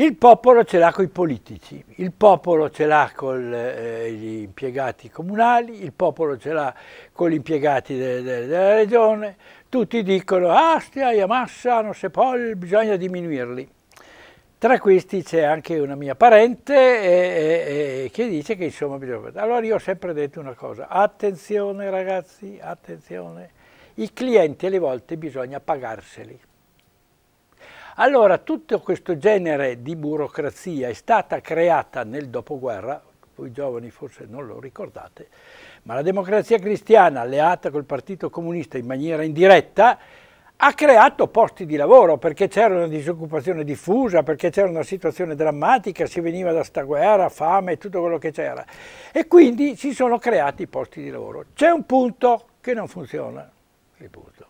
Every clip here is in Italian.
Il popolo ce l'ha con i politici, il popolo ce l'ha con eh, gli impiegati comunali, il popolo ce l'ha con gli impiegati de, de, della regione, tutti dicono Astia, ah, Yamassa, non se poi bisogna diminuirli. Tra questi c'è anche una mia parente e, eh, e, eh, e, che dice che insomma bisogna... Allora io ho sempre detto una cosa, attenzione ragazzi, attenzione, i clienti alle volte bisogna pagarseli. Allora tutto questo genere di burocrazia è stata creata nel dopoguerra, voi giovani forse non lo ricordate, ma la democrazia cristiana alleata col Partito Comunista in maniera indiretta ha creato posti di lavoro perché c'era una disoccupazione diffusa, perché c'era una situazione drammatica, si veniva da sta guerra, fame, e tutto quello che c'era. E quindi si sono creati posti di lavoro. C'è un punto che non funziona, il punto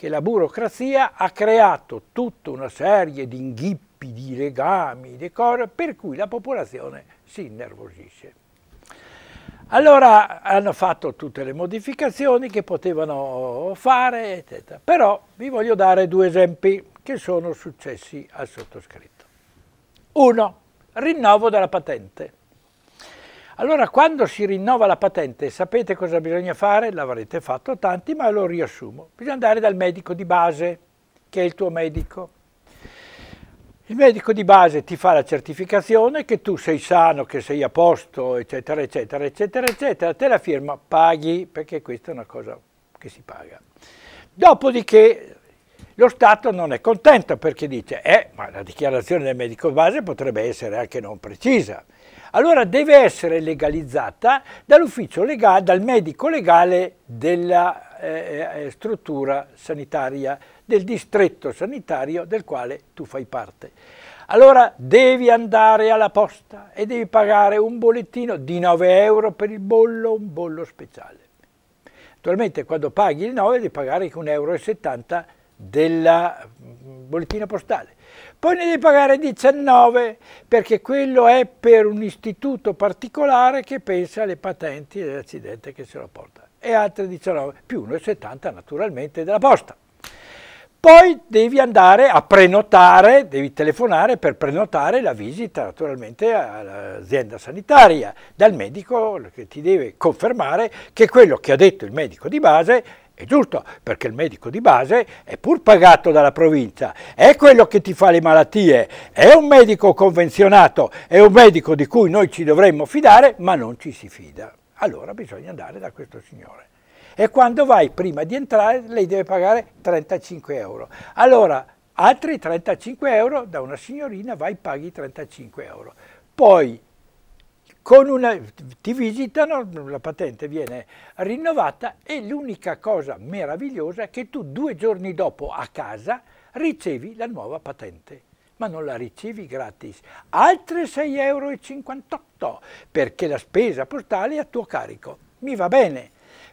che la burocrazia ha creato tutta una serie di inghippi, di legami, di cose per cui la popolazione si innervosisce. Allora hanno fatto tutte le modificazioni che potevano fare, eccetera. però vi voglio dare due esempi che sono successi al sottoscritto. Uno, rinnovo della patente. Allora quando si rinnova la patente sapete cosa bisogna fare? L'avrete fatto tanti ma lo riassumo. Bisogna andare dal medico di base che è il tuo medico. Il medico di base ti fa la certificazione che tu sei sano, che sei a posto, eccetera, eccetera, eccetera, eccetera, te la firma, paghi, perché questa è una cosa che si paga. Dopodiché lo Stato non è contento perché dice, eh, ma la dichiarazione del medico di base potrebbe essere anche non precisa allora deve essere legalizzata dall'ufficio legale, dal medico legale della eh, eh, struttura sanitaria, del distretto sanitario del quale tu fai parte. Allora devi andare alla posta e devi pagare un bollettino di 9 euro per il bollo, un bollo speciale. Naturalmente quando paghi il 9 devi pagare anche 1,70 euro del mm, mm, bollettino postale poi ne devi pagare 19 perché quello è per un istituto particolare che pensa alle patenti dell'accidente che se lo porta e altre 19 più 1,70 naturalmente della posta. Poi devi andare a prenotare, devi telefonare per prenotare la visita naturalmente all'azienda sanitaria dal medico che ti deve confermare che quello che ha detto il medico di base è giusto, perché il medico di base è pur pagato dalla provincia, è quello che ti fa le malattie, è un medico convenzionato, è un medico di cui noi ci dovremmo fidare, ma non ci si fida. Allora bisogna andare da questo signore. E quando vai, prima di entrare, lei deve pagare 35 euro. Allora, altri 35 euro da una signorina vai paghi 35 euro. Poi una, ti visitano, la patente viene rinnovata e l'unica cosa meravigliosa è che tu due giorni dopo a casa ricevi la nuova patente ma non la ricevi gratis. Altre 6,58 euro perché la spesa postale è a tuo carico. Mi va bene.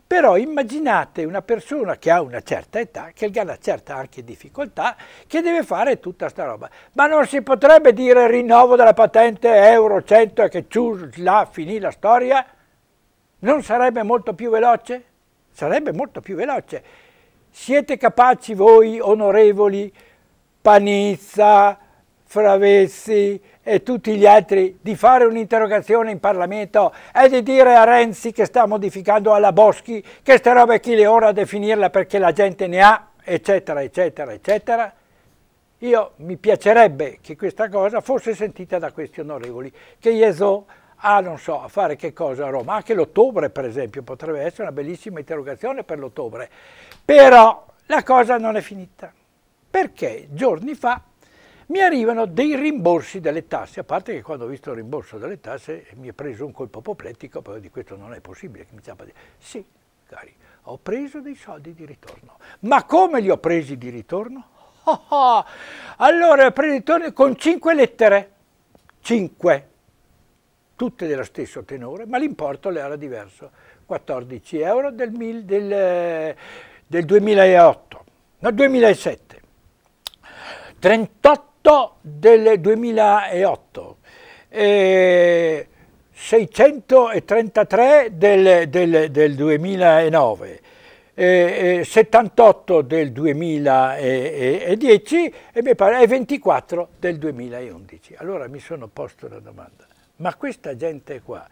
Però immaginate una persona che ha una certa età, che ha una certa anche difficoltà, che deve fare tutta sta roba. Ma non si potrebbe dire rinnovo della patente Euro 100 e che ciù, là, finì la storia? Non sarebbe molto più veloce? Sarebbe molto più veloce. Siete capaci voi, onorevoli Panizza, Fravessi, e tutti gli altri di fare un'interrogazione in Parlamento e di dire a Renzi che sta modificando alla Boschi che sta roba è chi le ora a definirla perché la gente ne ha, eccetera, eccetera, eccetera. Io mi piacerebbe che questa cosa fosse sentita da questi onorevoli, che Jesò ha, non so, a fare che cosa a Roma, anche l'ottobre per esempio potrebbe essere una bellissima interrogazione per l'ottobre, però la cosa non è finita, perché giorni fa mi arrivano dei rimborsi delle tasse, a parte che quando ho visto il rimborso delle tasse mi è preso un colpo apoplettico, però di questo non è possibile che mi zappa di... Sì, cari, ho preso dei soldi di ritorno. Ma come li ho presi di ritorno? Oh, oh. Allora, ho preso di ritorno con cinque lettere, cinque, tutte dello stesso tenore, ma l'importo era diverso, 14 euro del, mil, del, del 2008, no 2007. 38 8 del 2008, eh, 633 del, del, del 2009, eh, 78 eh, del 2010 e mi pare 24 del 2011. Allora mi sono posto la domanda, ma questa gente qua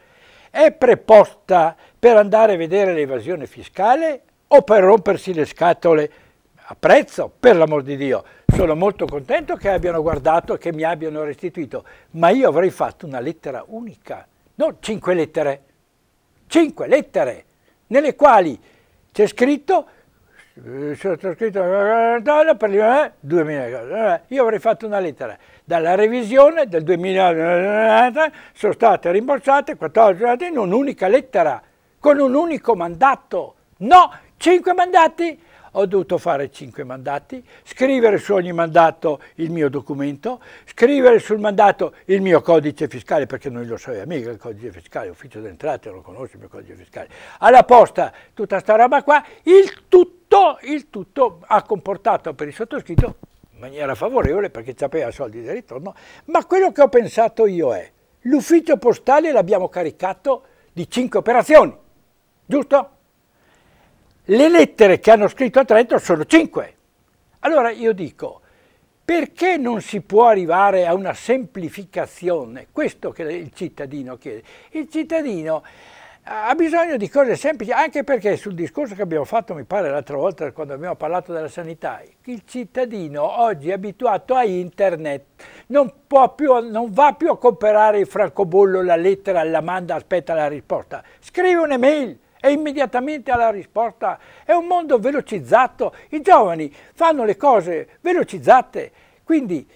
è preposta per andare a vedere l'evasione fiscale o per rompersi le scatole a prezzo, per l'amor di Dio, sono molto contento che abbiano guardato e che mi abbiano restituito, ma io avrei fatto una lettera unica, non cinque lettere, cinque lettere, nelle quali c'è scritto eh, sottoscritto eh, per 2000 eh, io avrei fatto una lettera dalla revisione del 2000 sono state rimborsate 14 in un'unica lettera con un unico mandato no cinque mandati ho dovuto fare cinque mandati, scrivere su ogni mandato il mio documento, scrivere sul mandato il mio codice fiscale, perché non lo sapeva mica il codice fiscale, l'ufficio d'entrata lo conosce il mio codice fiscale, alla posta tutta sta roba qua, il tutto, il tutto ha comportato per il sottoscritto in maniera favorevole perché sapeva soldi di ritorno, ma quello che ho pensato io è, l'ufficio postale l'abbiamo caricato di cinque operazioni, giusto? Le lettere che hanno scritto a Trento sono cinque. Allora io dico, perché non si può arrivare a una semplificazione? Questo che il cittadino chiede. Il cittadino eh, ha bisogno di cose semplici, anche perché sul discorso che abbiamo fatto, mi pare l'altra volta quando abbiamo parlato della sanità, il cittadino oggi è abituato a internet, non, più, non va più a comprare il francobollo, la lettera, la manda, aspetta la risposta, scrive un'email, e immediatamente alla risposta. È un mondo velocizzato, i giovani fanno le cose velocizzate, quindi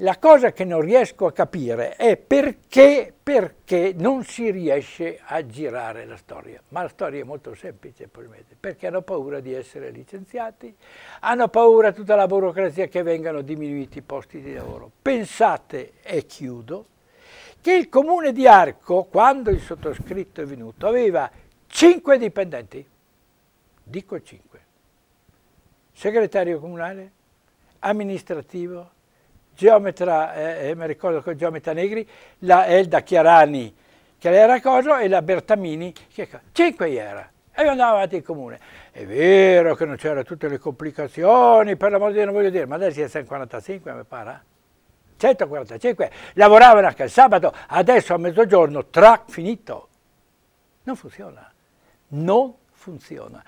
la cosa che non riesco a capire è perché, perché non si riesce a girare la storia. Ma la storia è molto semplice, perché hanno paura di essere licenziati, hanno paura tutta la burocrazia che vengano diminuiti i posti di lavoro. Pensate, e chiudo, che il comune di Arco, quando il sottoscritto è venuto, aveva 5 dipendenti, dico 5, segretario comunale, amministrativo, geometra, eh, eh mi ricordo che geometra Negri, la Elda Chiarani che era cosa e la Bertamini che cinque era. E io avanti in comune. È vero che non c'erano tutte le complicazioni, per l'amor di Dio non voglio dire, ma adesso è 145 mi pare. 145, eh? lavoravano anche il sabato, adesso a mezzogiorno, track finito. Non funziona non funziona.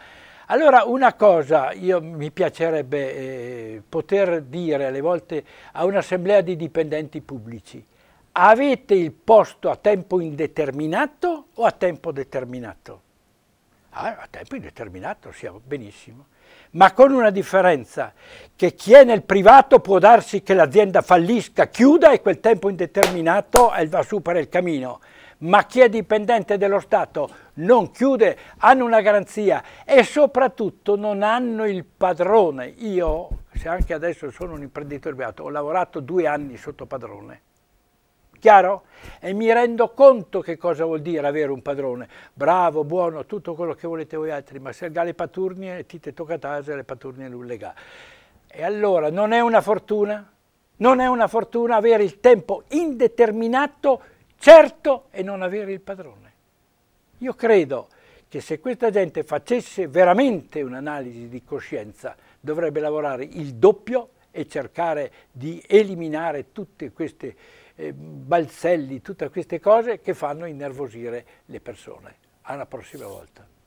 Allora una cosa io, mi piacerebbe eh, poter dire alle volte a un'assemblea di dipendenti pubblici, avete il posto a tempo indeterminato o a tempo determinato? Ah, a tempo indeterminato siamo benissimo, ma con una differenza, che chi è nel privato può darsi che l'azienda fallisca, chiuda e quel tempo indeterminato va su per il camino ma chi è dipendente dello Stato non chiude, hanno una garanzia e soprattutto non hanno il padrone. Io, se anche adesso sono un imprenditore beato, ho lavorato due anni sotto padrone. Chiaro? E mi rendo conto che cosa vuol dire avere un padrone. Bravo, buono, tutto quello che volete voi altri, ma se il gale paturnie, ti te tocca casa, le paturnie non le ga. E allora non è una fortuna? Non è una fortuna avere il tempo indeterminato certo e non avere il padrone. Io credo che se questa gente facesse veramente un'analisi di coscienza dovrebbe lavorare il doppio e cercare di eliminare tutte queste eh, balzelli, tutte queste cose che fanno innervosire le persone. Alla prossima volta.